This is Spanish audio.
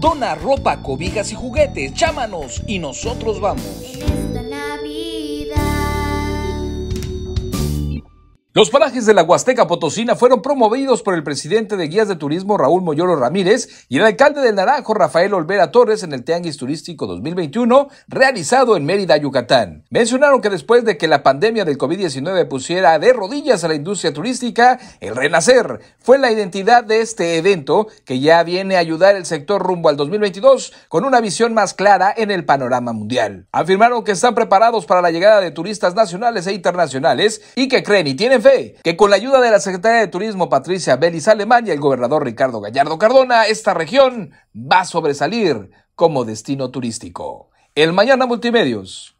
Dona ropa, cobijas y juguetes. Llámanos y nosotros vamos. Los parajes de la Huasteca Potosina fueron promovidos por el presidente de Guías de Turismo Raúl Moyolo Ramírez y el alcalde del Naranjo Rafael Olvera Torres en el Tianguis Turístico 2021 realizado en Mérida, Yucatán. Mencionaron que después de que la pandemia del COVID-19 pusiera de rodillas a la industria turística, el renacer fue la identidad de este evento que ya viene a ayudar el sector rumbo al 2022 con una visión más clara en el panorama mundial. Afirmaron que están preparados para la llegada de turistas nacionales e internacionales y que creen y tienen que con la ayuda de la secretaria de Turismo Patricia Belis Alemania, y el gobernador Ricardo Gallardo Cardona, esta región va a sobresalir como destino turístico. El Mañana Multimedios